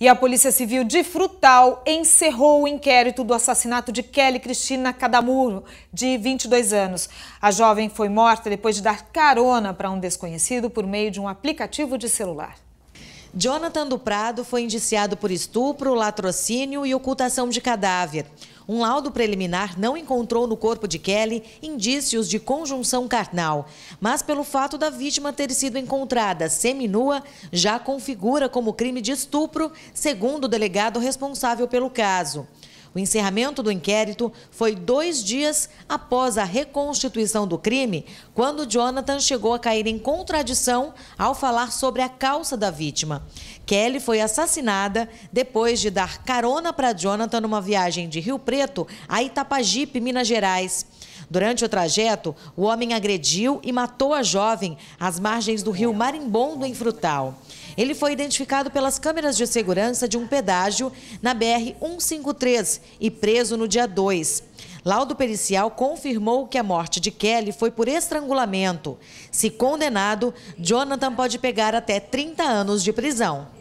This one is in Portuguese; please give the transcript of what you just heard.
E a Polícia Civil de Frutal encerrou o inquérito do assassinato de Kelly Cristina Cadamuro, de 22 anos. A jovem foi morta depois de dar carona para um desconhecido por meio de um aplicativo de celular. Jonathan do Prado foi indiciado por estupro, latrocínio e ocultação de cadáver. Um laudo preliminar não encontrou no corpo de Kelly indícios de conjunção carnal, mas pelo fato da vítima ter sido encontrada seminua, já configura como crime de estupro, segundo o delegado responsável pelo caso. O encerramento do inquérito foi dois dias após a reconstituição do crime, quando Jonathan chegou a cair em contradição ao falar sobre a calça da vítima. Kelly foi assassinada depois de dar carona para Jonathan numa viagem de Rio Preto a Itapajipe, Minas Gerais. Durante o trajeto, o homem agrediu e matou a jovem às margens do rio Marimbondo, em Frutal. Ele foi identificado pelas câmeras de segurança de um pedágio na BR-153 e preso no dia 2. Laudo pericial confirmou que a morte de Kelly foi por estrangulamento. Se condenado, Jonathan pode pegar até 30 anos de prisão.